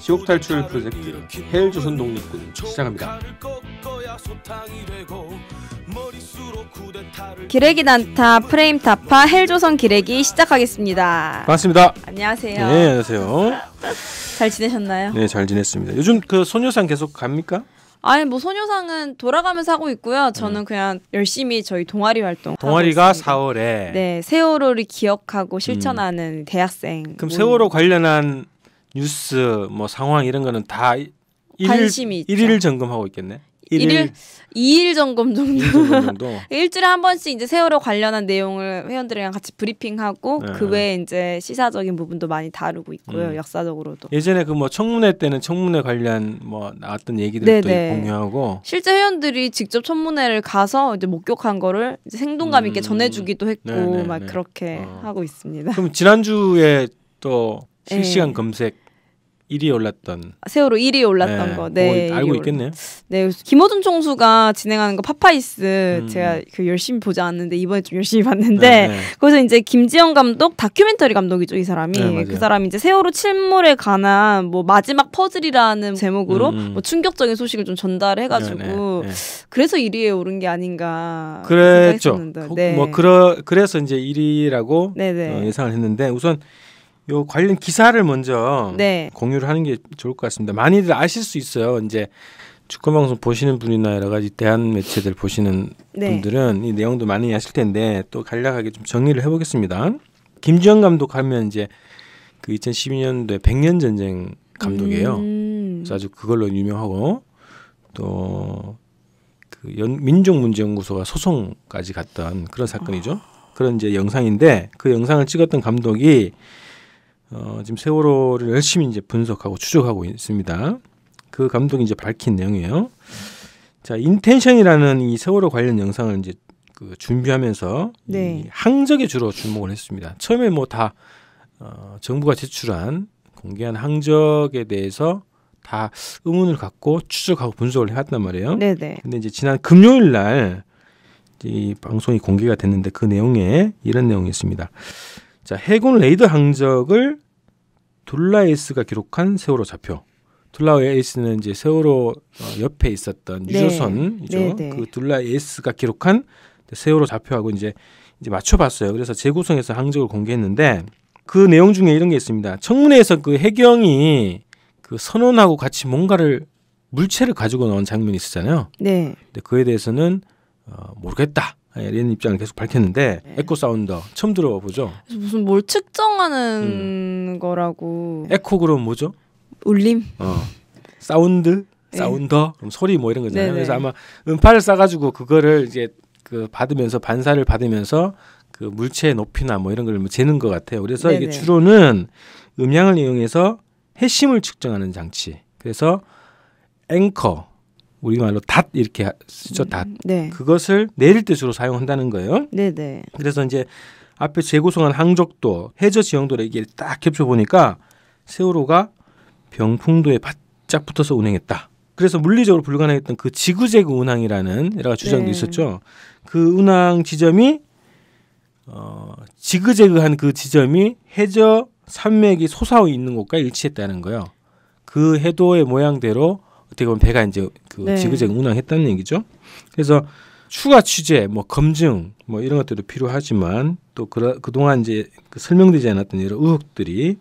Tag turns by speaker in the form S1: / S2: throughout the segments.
S1: 지옥 탈출 프로젝트 헬 조선 독립군 시작합니다.
S2: 기레기 난타 프레임 타파 헬조선 기레기 시작하겠습니다.
S1: 반갑습니다. 안녕하세요. 네, 안녕하세요.
S2: 잘 지내셨나요?
S1: 네, 잘 지냈습니다. 요즘 그 소녀상 계속 갑니까?
S2: 아니 뭐 소녀상은 돌아가면서 하고 있고요. 저는 음. 그냥 열심히 저희 동아리 활동.
S1: 동아리가 4월에.
S2: 네, 세월호를 기억하고 실천하는 음. 대학생. 그럼 모임. 세월호
S1: 관련한 뉴스 뭐 상황 이런 거는 다 관심이 일일, 일일 점검하고 있겠네. 일일
S2: 2일 점검 정도. 2일 점검 정도? 일주일에 한 번씩 이제 세월호 관련한 내용을 회원들이랑 같이 브리핑하고 네. 그 외에 이제 시사적인 부분도 많이 다루고 있고요. 음. 역사적으로도.
S1: 예전에 그 뭐 청문회 때는 청문회 관련 뭐 나왔던 얘기들도 네네. 네. 공유하고
S2: 실제 회원들이 직접 청문회를 가서 이제 목격한 거를 이제 생동감 있게 음. 전해 주기도 했고 네네네. 네, 막 네. 그렇게 어. 하고 있습니다. 그럼
S1: 지난주에 또 예. 실시간 네. 검색 1위 에 올랐던 세월호 1위 에 올랐던 네. 거. 뭐 네. 알고 있겠네요.
S2: 네. 김호준 총수가 진행하는 거 파파이스 음. 제가 그 열심히 보지 않는데 았 이번에 좀 열심히 봤는데 네, 네, 거기서 이제 김지영 감독 다큐멘터리 감독이죠, 이 사람이. 네, 그 사람이 이제 세월호 침몰에 관한 뭐 마지막 퍼즐이라는 제목으로 음. 음. 뭐 충격적인 소식을 좀 전달해 가지고 네, 그래서 1위에 오른 게 아닌가 그랬죠. 생각했었는데. 뭐
S1: 그러 그래서 이제 1위라고 어, 예상을 했는데 우선 요 관련 기사를 먼저 네. 공유를 하는 게 좋을 것 같습니다. 많이들 아실 수 있어요. 이제 축구 방송 보시는 분이나 여러 가지 대한 매체들 보시는 네. 분들은 이 내용도 많이 아실 텐데 또 간략하게 좀 정리를 해보겠습니다. 김주영 감독 하면 이제 그 2012년도에 백년 전쟁 감독이에요. 음. 그래서 아주 그걸로 유명하고 또 그 민족문제연구소가 소송까지 갔던 그런 사건이죠. 어. 그런 이제 영상인데 그 영상을 찍었던 감독이 어, 지금 세월호를 열심히 이제 분석하고 추적하고 있습니다. 그 감독이 이제 밝힌 내용이에요. 자, 인텐션이라는 이 세월호 관련 영상을 이제 그 준비하면서 네. 항적에 주로 주목을 했습니다. 처음에 뭐다 어, 정부가 제출한 공개한 항적에 대해서 다 의문을 갖고 추적하고 분석을 해왔단 말이에요. 네네. 네. 근데 이제 지난 금요일 날 이 방송이 공개가 됐는데 그 내용에 이런 내용이 있습니다. 자, 해군 레이더 항적을 둘라에이스가 기록한 세월호 좌표. 둘라에이스는 이제 세월호 어, 옆에 있었던 네. 유조선이죠. 네, 네. 그 둘라에이스가 기록한 세월호 좌표하고 이제 이제 맞춰봤어요. 그래서 재구성해서 항적을 공개했는데 그 내용 중에 이런 게 있습니다. 청문회에서 그 해경이 그 선원하고 같이 뭔가를 물체를 가지고 나온 장면이 있었잖아요. 네. 근데 그에 대해서는 어, 모르겠다. 이런 입장을 계속 밝혔는데 네. 에코 사운더 처음 들어보죠.
S2: 무슨 뭘 측정하는 음. 거라고.
S1: 에코 그럼 뭐죠? 울림. 어. 사운드, 네. 사운더, 그럼 소리 뭐 이런 거잖아요. 네네. 네. 그래서 아마 음파를 싸가지고 그거를 이제 그 받으면서 반사를 받으면서 그 물체의 높이나 뭐 이런 걸 뭐 재는 것 같아요. 그래서 네네. 이게 네. 주로는 음향을 이용해서 핵심을 측정하는 장치. 그래서 앵커 우리말로 닷 이렇게 쓰죠 닷 음, 네. 그것을 내릴 뜻으로 사용한다는 거예요 네네. 네. 그래서 이제 앞에 재구성한 항적도 해저 지형도를 이게 딱 겹쳐 보니까 세월호가 병풍도에 바짝 붙어서 운행했다 그래서 물리적으로 불가능했던 그 지구재구 운항이라는 여러 가지 주장도 네. 있었죠 그 운항 지점이 어, 지그재그한 그 지점이 해저 산맥이 솟아오 있는 곳과 일치했다는 거예요. 그 해도의 모양대로 어떻게 보면 배가 이제 그 네. 지그재그 운항했다는 얘기죠. 그래서 추가 취재, 뭐 검증, 뭐 이런 것들도 필요하지만 또 그라, 그동안 이제 그 설명되지 않았던 이런 의혹들이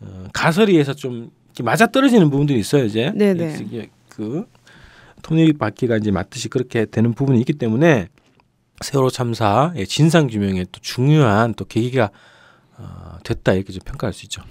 S1: 어, 가설이에서 좀 이렇게 맞아 떨어지는 부분들이 있어요 이제. 네네. 네. 그 톱니바퀴가 이제 맞듯이 그렇게 되는 부분이 있기 때문에 세월호 참사의 진상 규명에 또 중요한 또 계기가 어, 됐다 이렇게 좀 평가할 수 있죠.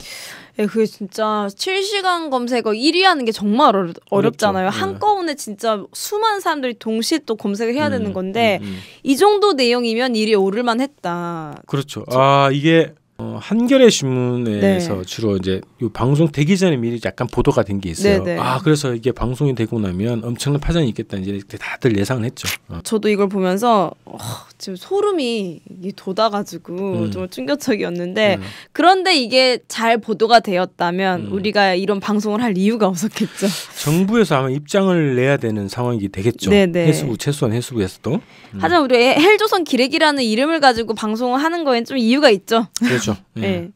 S2: 예, 그게 진짜 실시간 검색어 1위 하는 게 정말 어렵, 어렵잖아요. 어 한꺼번에 진짜 수많은 사람들이 동시에 또 검색을 해야 음, 되는 건데 음, 음. 이 정도 내용이면 1위 오를만 했다.
S1: 그렇죠. 아 이게 어, 한겨레 신문에서 네. 주로 이제 요 방송 되기 전에 미리 약간 보도가 된 게 있어요. 네네. 네. 아 그래서 이게 방송이 되고 나면 엄청난 파장이 있겠다 이제 다들 예상을 했죠. 어.
S2: 저도 이걸 보면서 어, 지금 소름이 돋아가지고 음. 정말 충격적이었는데 음. 그런데 이게 잘 보도가 되었다면 음. 우리가 이런 방송을 할 이유가 없었겠죠.
S1: 정부에서 아마 입장을 내야 되는 상황이 되겠죠. 네네. 네. 해수부 최소한 해수부에서도. 음.
S2: 하지만 우리 헬조선 기레기라는 이름을 가지고 방송을 하는 거엔 좀 이유가 있죠.
S1: 그렇죠. 그렇죠. 예. 네.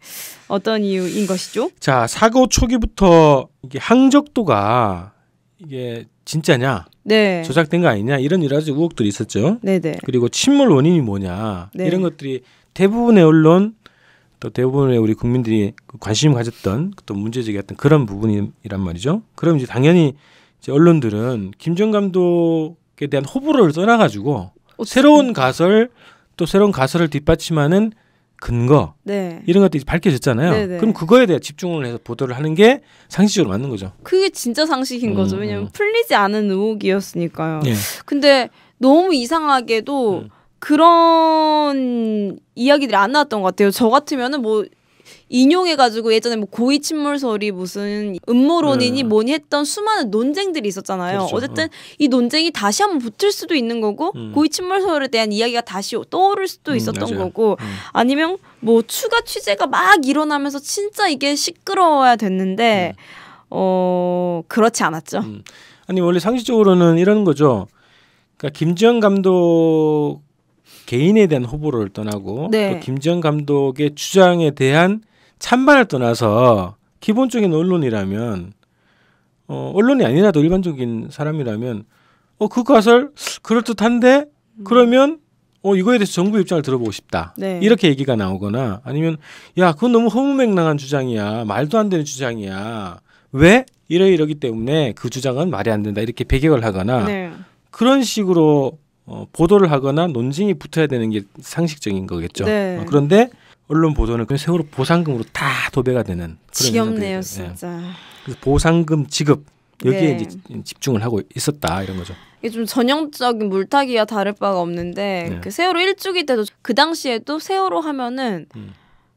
S2: 어떤 이유인 것이죠?
S1: 자, 사고 초기부터 이게 항적도가 이게 진짜냐? 네. 조작된 거 아니냐? 이런 여러 가지 우혹들이 있었죠. 네, 네. 그리고 침몰 원인이 뭐냐? 네. 이런 것들이 대부분의 언론 또 대부분의 우리 국민들이 관심 가졌던 또 문제 제기했던 그런 부분이란 말이죠. 그럼 이제 당연히 이제 언론들은 김정 감독에 대한 호불호를 떠나가지고 새로운 가설 또 새로운 가설을 뒷받침하는 근거 네. 이런 것들이 밝혀졌잖아요. 네네. 네. 그럼 그거에 대해 집중을 해서 보도를 하는 게 상식적으로 맞는 거죠.
S2: 그게 진짜 상식인 음, 거죠. 왜냐면 하 음. 풀리지 않은
S1: 의혹이었으니까요. 예.
S2: 근데 너무 이상하게도 음. 그런 이야기들이 안 나왔던 것 같아요. 저 같으면은 뭐 인용해가지고 예전에 뭐 고위 침몰 설이 무슨 음모론이니 네. 뭐니 했던 수많은 논쟁들이 있었잖아요. 그렇죠. 어쨌든 어. 이 논쟁이 다시 한번 붙을 수도 있는 거고 음. 고위 침몰 설에 대한 이야기가 다시 떠오를 수도 음, 있었던 음, 거고 아니면 뭐 추가 취재가 막 일어나면서 진짜 이게 시끄러워야 됐는데 음. 어 그렇지 않았죠. 음.
S1: 아니 원래 상식적으로는 이런 거죠. 그러니까 김지영 감독 개인에 대한 호불호를 떠나고 네. 또 김지영 감독의 주장에 대한 찬반을 떠나서 기본적인 언론이라면 어, 언론이 아니라도 일반적인 사람이라면 어, 그과설 그럴듯한데 그러면 어, 이거에 대해서 정부 입장을 들어보고 싶다. 네. 이렇게 얘기가 나오거나 아니면 야, 그건 너무 허무맹랑한 주장이야. 말도 안 되는 주장이야. 왜? 이러 이러기 때문에 그 주장은 말이 안 된다. 이렇게 배격을 하거나 네. 그런 식으로 어, 보도를 하거나 논쟁이 붙어야 되는 게 상식적인 거겠죠. 네. 어, 그런데 언론 보도는 그냥 세월호 보상금으로 다 도배가 되는 그런 지겹네요, 진짜. 예. 그래서 보상금 지급 여기에 네. 이제 집중을 하고 있었다 이런 거죠.
S2: 이게 좀 전형적인 물타기와 다를 바가 없는데 네. 그 세월호 일주기 때도 그 당시에도 세월호 하면은 음.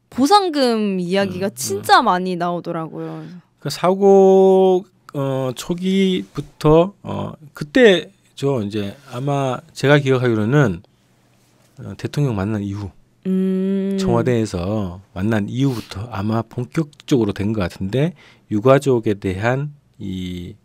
S2: 보상금 이야기가 음, 음. 진짜 음. 많이 나오더라고요.
S1: 그 사고 어, 초기부터 어, 그때저 이제 아마 제가 기억하기로는 어, 대통령 만난 이후 음. 청와대에서 만난 이후부터 아마 본격적으로 된 것 같은데 유가족에 대한 이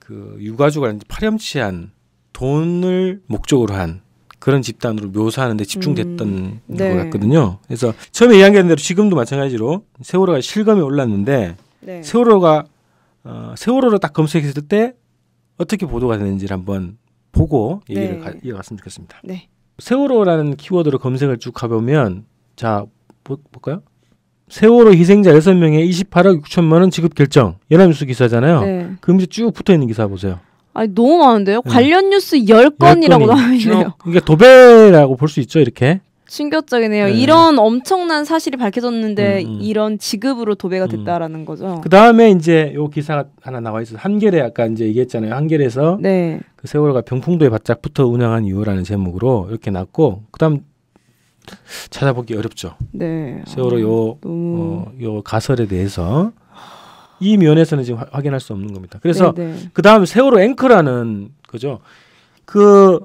S1: 그 유가족을 파렴치한 돈을 목적으로 한 그런 집단으로 묘사하는데 집중됐던 음, 네. 것 같거든요. 그래서 처음에 이야기한 대로 지금도 마찬가지로 세월호가 실검이 올랐는데 네. 세월호가 어, 세월호를 딱 검색했을 때 어떻게 보도가 되는지를 한번 보고 얘기를 네. 가, 이어갔으면 좋겠습니다. 네. 세월호라는 키워드로 검색을 쭉 가보면 자 보, 뭐, 볼까요? 세월호 희생자 여섯 명에 28억 6천만 원 지급 결정. 연합뉴스 기사잖아요. 네. 그 밑에 쭉 붙어 있는 기사 보세요.
S2: 아니 너무 많은데요? 네. 관련 뉴스 1 0건이라고 나와 있네요.
S1: 그러니까 도배라고 볼 수 있죠, 이렇게.
S2: 충격적이네요. 네. 이런 엄청난 사실이 밝혀졌는데 음, 음. 이런 지급으로 도배가 음. 됐다라는 음. 거죠.
S1: 그 다음에 이제 요 기사가 하나 나와 있어. 한겨레 아까 이제 얘기했잖아요. 한겨레에서 네. 그 세월호가 병풍도에 바짝 붙어 운영한 이유라는 제목으로 이렇게 났고 그다음 찾아보기 어렵죠. 네. 세월호 아, 요, 너무... 어, 요 가설에 대해서 이 면에서는 지금 확인할 수 없는 겁니다. 그래서 네, 네. 그 다음 세월호 앵커라는 그죠. 그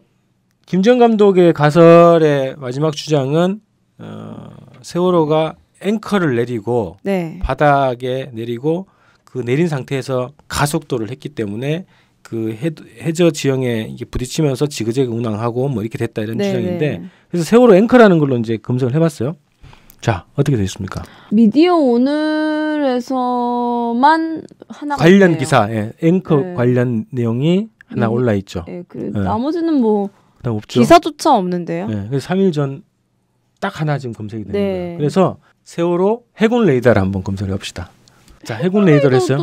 S1: 김정 감독의 가설의 마지막 주장은 어, 세월호가 앵커를 내리고 네. 바닥에 내리고 그 내린 상태에서 가속도를 했기 때문에 그 해, 저 지형에 이게 부딪히면서 지그재그 운항하고 뭐 이렇게 됐다 이런 네, 네, 주장인데 그래서 세월호 앵커라는 걸로 이제 검색을 해봤어요. 자 어떻게 되셨습니까?
S2: 미디어 오늘에서만 하나 관련 있네요. 기사
S1: 예. 앵커 네. 관련 내용이 하나 음. 올라 있죠. 예, 예. 나머지는 뭐다 없죠. 기사조차 없는데요. 네, 그래서 3일 전 딱 하나 지금 검색이 되는
S2: 네. 거예요. 그래서
S1: 세월호 해군 레이더를 한번 검색해 봅시다. 자, 해군 레이더를 했어요.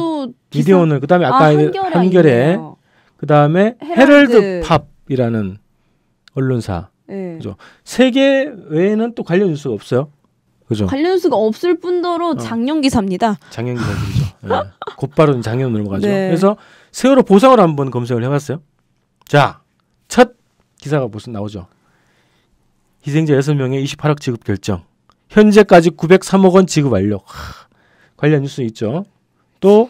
S2: 기 미디어오늘 그다음에 아까 아, 한결에
S1: 그다음에 헤럴드. 팝이라는 언론사. 네. 그죠. 세계 외에는 또 관련 뉴스가 없어요. 그죠. 관련
S2: 뉴스가 없을 뿐더러 어. 작년 기사입니다.
S1: 작년 기사들이죠. 네. 곧바로 작년으로 가죠. 네. 그래서 세월호 보상을 한번 검색을 해봤어요. 자, 기사가 무슨 나오죠. 희생자 6명의 28억 지급 결정. 현재까지 903억 원 지급 완료. 하, 관련 뉴스 있죠. 또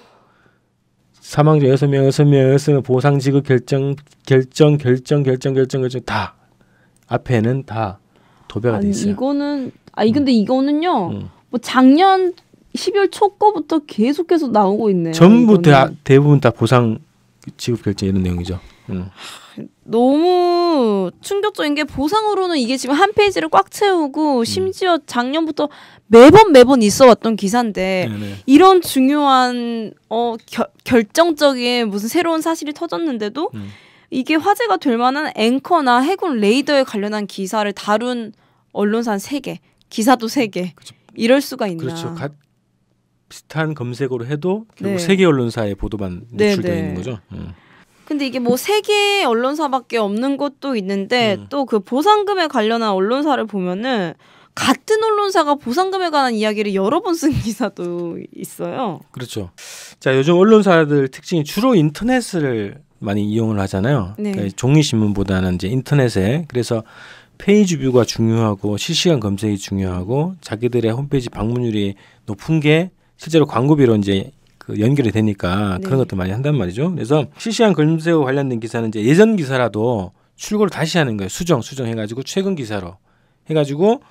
S1: 사망자 6명, 6명, 6명 보상 지급 결정, 결정, 결정, 결정, 결정, 결정 다 앞에는 다 도배가 아돼 있어요.
S2: 이거는 아니 음. 근데 음. 이거는요. 음. 뭐 작년 12월 초 거부터 계속해서 나오고 있네요. 전부
S1: 이 대부분 다 보상 지급 결정 이런 내용이죠. 음.
S2: 너무 충격적인 게 보상으로는 이게 지금 한 페이지를 꽉 채우고 음. 심지어 작년부터 매번 매번 있어 왔던 기사인데 네네. 이런 중요한 어 결, 결정적인 무슨 새로운 사실이 터졌는데도 음. 이게 화제가 될 만한 앵커나 해군 레이더에 관련한 기사를 다룬 언론사 세 개 기사도 세 개
S1: 이럴 수가 있나 그렇죠. 가, 비슷한 검색어로 해도 결국 네. 세개 언론사의 보도만 네, 노출되어 네. 있는 거죠. 음.
S2: 근데 이게 뭐세계 언론사밖에 없는 것도 있는데 음. 또그 보상금에 관련한 언론사를 보면은 같은 언론사가 보상금에 관한 이야기를 여러 번 쓴 기사도 있어요.
S1: 그렇죠. 자 요즘 언론사들 특징이 주로 인터넷을 많이 이용을 하잖아요. 네. 그러니까 종이 신문보다는 이제 인터넷에 그래서 페이지 뷰가 중요하고 실시간 검색이 중요하고 자기들의 홈페이지 방문율이 높은 게 실제로 광고비로 이제 그 연결이 되니까 네. 그런 것도 많이 한단 말이죠. 그래서 실시간 검색어 관련된 기사는 이제 예전 기사라도 출고를 다시 하는 거예요. 수정 수정 해가지고 최근 기사로 해가지고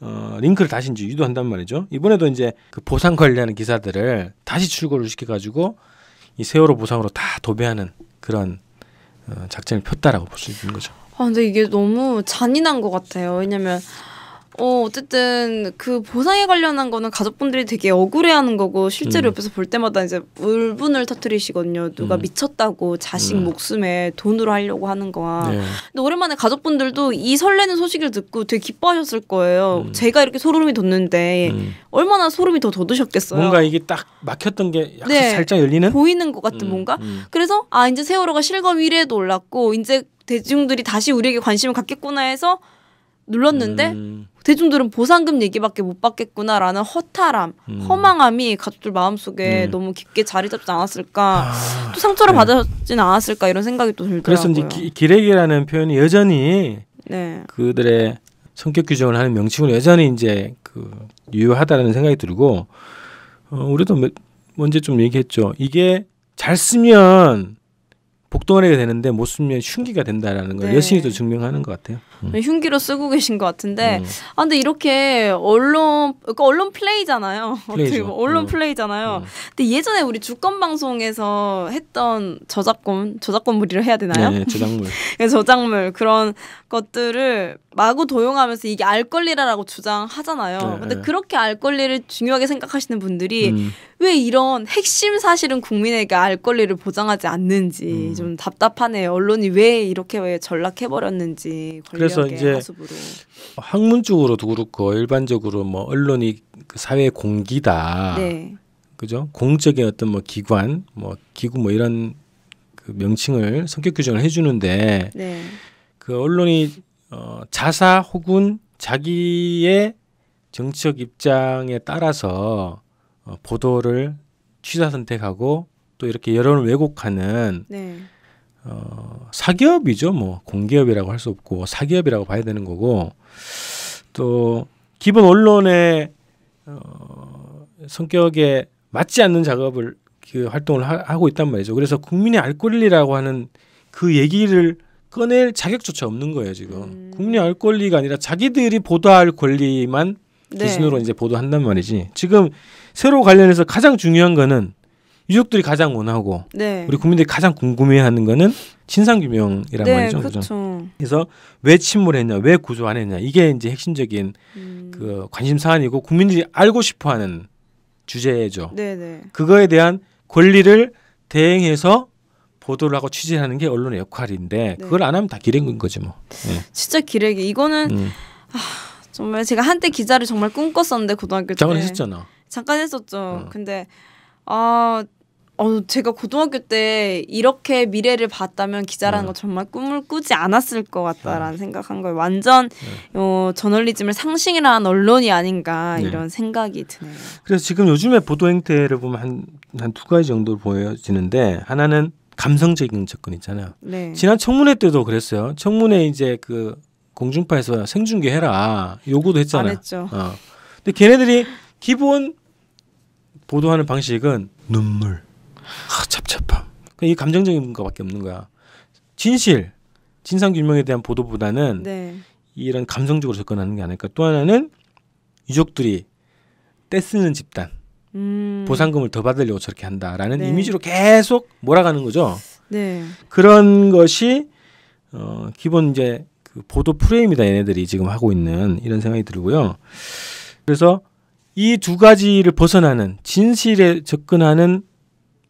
S1: 어, 링크를 다시 이제 유도한단 말이죠. 이번에도 이제 그 보상 관리하는 기사들을 다시 출고를 시켜가지고 이 세월호 보상으로 다 도배하는 그런 어, 작전을 폈다라고 볼 수 있는 거죠.
S2: 아 근데 이게 너무 잔인한 것 같아요. 왜냐면 어, 어쨌든 그 보상에 관련한 거는 가족분들이 되게 억울해하는 거고 실제로 음. 옆에서 볼 때마다 이제 울분을 터트리시거든요. 누가 음. 미쳤다고 자식 음. 목숨에 돈으로 하려고 하는 거야. 네. 근데 오랜만에 가족분들도 이 설레는 소식을 듣고 되게 기뻐하셨을 거예요. 음. 제가 이렇게 소름이 돋는데 음. 얼마나 소름이 더 돋으셨겠어요. 뭔가 이게
S1: 딱 막혔던 게 약간 네. 살짝 열리는 보이는
S2: 것 같은 음, 뭔가. 그래서 아 이제 세월호가 실검 1위에도 올랐고 이제 대중들이 다시 우리에게 관심을 갖겠구나 해서 눌렀는데 음. 대중들은 보상금 얘기밖에 못 받겠구나라는 허탈함, 음. 허망함이 가족들 마음속에 음. 너무 깊게 자리 잡지 않았을까, 아, 또 상처를 네. 받았진 않았을까 이런 생각이 또 들더라고요. 그래서 이제
S1: 기, 기레기라는 표현이 여전히 네. 그들의 성격 규정을 하는 명칭으로 여전히 이제 그 유효하다라는 생각이 들고 어, 우리도 몇, 언제 좀 얘기했죠. 이게 잘 쓰면 복덩어리게 되는데 못 쓰면 흉기가 된다라는 걸 네. 여신이 또 증명하는 것 같아요. 음.
S2: 흉기로 쓰고 계신 것 같은데 음. 아 근데 이렇게 언론 그러니까 언론 플레이잖아요 어떻게 보면 언론 음. 플레이잖아요 음. 근데 예전에 우리 주권 방송에서 했던 저작권 저작권 물이를 해야 되나요? 네, 네 저작물 네, 저작물 그런 것들을 마구 도용하면서 이게 알 권리라라고 주장하잖아요. 네, 근데 네. 그렇게 알 권리를 중요하게 생각하시는 분들이 음. 왜 이런 핵심 사실은 국민에게 알 권리를 보장하지 않는지 음. 좀 답답하네요. 언론이 왜 이렇게 왜 전락해 버렸는지 그래서 이제 하수부로.
S1: 학문 쪽으로도 그렇고 일반적으로 뭐 언론이 그 사회 공기다. 네. 그죠? 공적인 어떤 뭐 기관, 뭐 기구 뭐 이런 그 명칭을 성격 규정을 해 주는데 네. 그 언론이 어 자사 혹은 자기의 정치적 입장에 따라서 어, 보도를 취사 선택하고 또 이렇게 여론을 왜곡하는 네. 어, 사기업이죠. 뭐 공기업이라고 할 수 없고 사기업이라고 봐야 되는 거고 또 기본 언론의 어, 성격에 맞지 않는 작업을 그 활동을 하, 하고 있단 말이죠. 그래서 국민의 알 권리라고 하는 그 얘기를 꺼낼 자격조차 없는 거예요 지금 음. 국민의 알 권리가 아니라 자기들이 보도할 권리만 네. 기준으로 이제 보도한단 말이지. 지금 새로 관련해서 가장 중요한 거는 유족들이 가장 원하고 네. 우리 국민들이 가장 궁금해하는 거는 진상 규명이란 네, 말이죠. 그쵸. 죠 그래서 왜 침몰했냐, 왜 구조 안 했냐 이게 이제 핵심적인 음. 그 관심 사안이고 국민들이 알고 싶어하는 주제죠. 네네. 네. 그거에 대한 권리를 대행해서 보도를 하고 취재하는 게 언론의 역할인데 네. 그걸 안 하면 다 기레인 거지 뭐. 네.
S2: 진짜 기레기. 이거는 음. 아... 정말 제가 한때 기자를 정말 꿈꿨었는데 고등학교 때 잠깐 했었잖아. 잠깐 했었죠. 어. 근데 아 어, 제가 고등학교 때 이렇게 미래를 봤다면 기자라는 어. 거 정말 꿈을 꾸지 않았을 것 같다라는 어. 생각한 거예요. 완전 네. 어, 저널리즘을 상식이라는 언론이 아닌가 네. 이런 생각이 드네요.
S1: 그래서 지금 요즘에 보도 행태를 보면 한 한 두 가지 정도 보여지는데 하나는 감성적인 접근 있잖아요. 네. 지난 청문회 때도 그랬어요. 청문회 이제 그 공중파에서 생중계해라 요구도 했잖아. 안 했죠. 어. 근데 걔네들이 기본 보도하는 방식은 눈물, 아, 찹찹함. 그러니까 이 감정적인 것밖에 없는 거야. 진실, 진상 규명에 대한 보도보다는 네. 이런 감성적으로 접근하는 게 아닐까. 또 하나는 유족들이 떼쓰는 집단,
S2: 음. 보상금을
S1: 더 받으려고 저렇게 한다라는 네. 이미지로 계속 몰아가는 거죠. 네. 그런 것이 어, 기본 이제 그 보도 프레임이다 얘네들이 지금 하고 있는 이런 생각이 들고요. 그래서 이 두 가지를 벗어나는 진실에 접근하는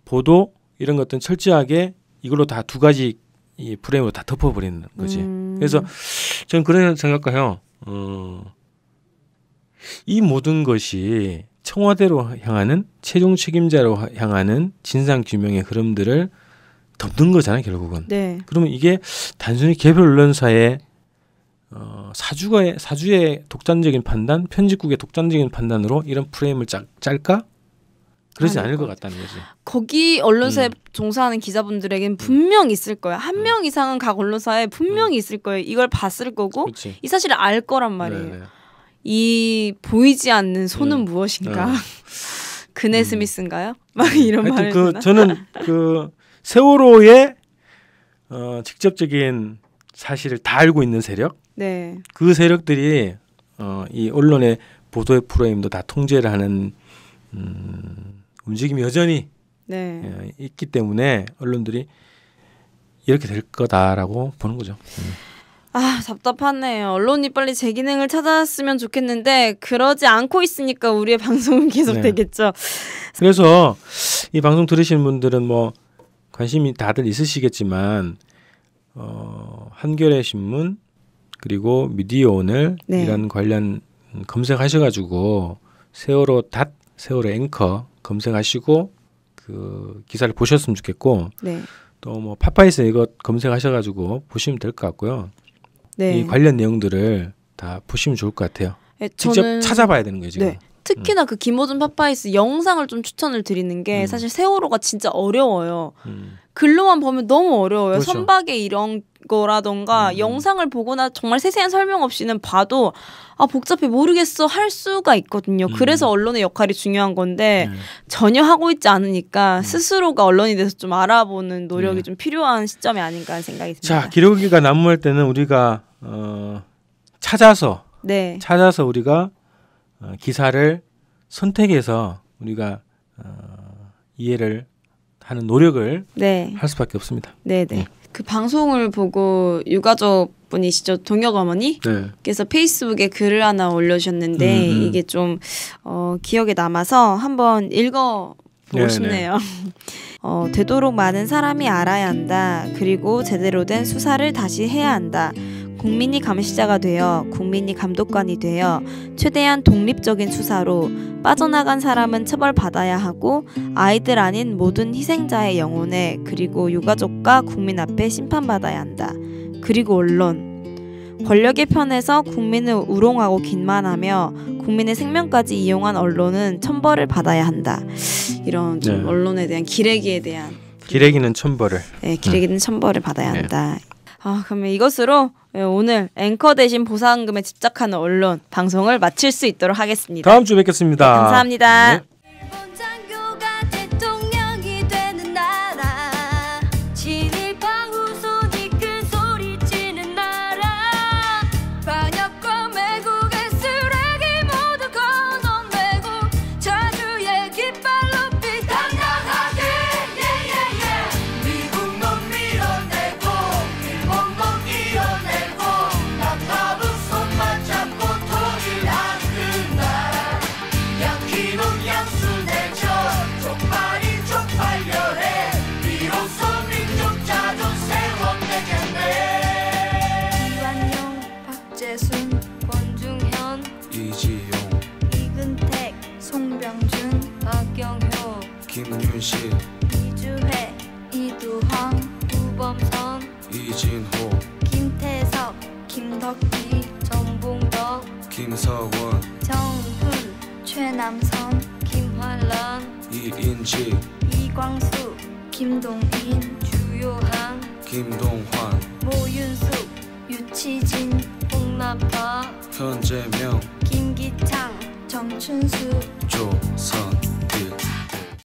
S1: 보도 이런 것들은 철저하게 이걸로 다 두 가지 이 프레임으로 다 덮어버리는 거지. 음. 그래서 저는 그런 생각해요. 어, 이 모든 것이 청와대로 향하는 최종 책임자로 향하는 진상 규명의 흐름들을 덮는 거잖아요 결국은. 네. 그러면 이게 단순히 개별 언론사의 어, 사주의 사주의 독단적인 판단, 편집국의 독단적인 판단으로 이런 프레임을 짤, 짤까? 그러지 않을 것 같다는 거지.
S2: 거기 언론사에 음. 종사하는 기자분들에겐 음. 분명 있을 거야. 한명 음. 이상은 각 언론사에 분명 음. 있을 거예 이걸 봤을 거고 그치. 이 사실을 알 거란 네, 말이에요. 네네. 이 보이지 않는 손은 음. 무엇인가? 어. 그네 음. 스미스인가요? 막 이런 말을. 그 저는
S1: 그 세월호의 어, 직접적인 사실을 다 알고 있는 세력 네. 그 세력들이 어, 이 언론의 보도의 프레임도 다 통제를 하는 음, 움직임이 여전히 네. 예, 있기 때문에 언론들이 이렇게 될 거다라고 보는 거죠. 음.
S2: 아 답답하네요. 언론이 빨리 제 기능을 찾았으면 좋겠는데 그러지 않고 있으니까 우리의 방송은 계속 네. 되겠죠.
S1: 그래서 이 방송 들으시는 분들은 뭐 관심이 다들 있으시겠지만 어, 한겨레 신문 그리고 미디어 오늘 네. 이런 관련 검색하셔가지고 세월호 닷 세월호 앵커 검색하시고 그 기사를 보셨으면 좋겠고 네. 또뭐 파파이스 이거 검색하셔가지고 보시면 될 것 같고요. 네. 이 관련 내용들을 다 보시면 좋을 것 같아요. 네,
S2: 직접 찾아봐야 되는 거죠 네. 특히나 음. 그 김호준 파파이스 영상을 좀 추천을 드리는 게 음. 사실 세월호가 진짜 어려워요. 음. 글로만 보면 너무 어려워요. 그렇죠. 선박에 이런 거라던가 음. 영상을 보거나 정말 세세한 설명 없이는 봐도 아 복잡해 모르겠어 할 수가 있거든요. 음. 그래서 언론의 역할이 중요한 건데 음. 전혀 하고 있지 않으니까 스스로가 언론이 돼서 좀 알아보는 노력이 네. 좀 필요한 시점이 아닌가 하는 생각이 듭니다.
S1: 자 기록기가 난무할 때는 우리가 어, 찾아서 네. 찾아서 우리가 어, 기사를 선택해서 우리가 어, 이해를 하는 노력을 네. 할 수밖에 없습니다. 네, 네. 네.
S2: 그 방송을 보고 유가족 분이시죠 동혁 어머니께서 네. 페이스북에 글을 하나 올려주셨는데 음, 음. 이게 좀 어, 기억에 남아서 한번 읽어 보고 네, 네. 싶네요. 어, 되도록 많은 사람이 알아야 한다. 그리고 제대로 된 수사를 다시 해야 한다. 국민이 감시자가 되어 국민이 감독관이 되어 최대한 독립적인 수사로 빠져나간 사람은 처벌받아야 하고 아이들 아닌 모든 희생자의 영혼에 그리고 유가족과 국민 앞에 심판받아야 한다. 그리고 언론 권력의 편에서 국민을 우롱하고 긴만하며 국민의 생명까지 이용한 언론은 천벌을 받아야 한다. 이런 네. 언론에 대한 기레기에 대한
S1: 기레기는 천벌을.
S2: 네, 기레기는 음. 천벌을 받아야 네. 한다. 네. 아, 그러면 이것으로 예, 오늘 앵커 대신 보상금에 집착하는 언론 방송을 마칠 수 있도록 하겠습니다. 다음
S1: 주 뵙겠습니다. 네,
S2: 감사합니다. 네. 네. 김순
S1: 권중현 이지용
S2: 이근택 송병준 박경효
S1: 김윤식
S2: 이주혜 이두헌 우범선 이진호 김태석 김덕기 정봉덕 김서원 정훈 최남선 김환란
S1: 이인지 이광수 손재명
S2: 김기창 정춘수
S1: 조선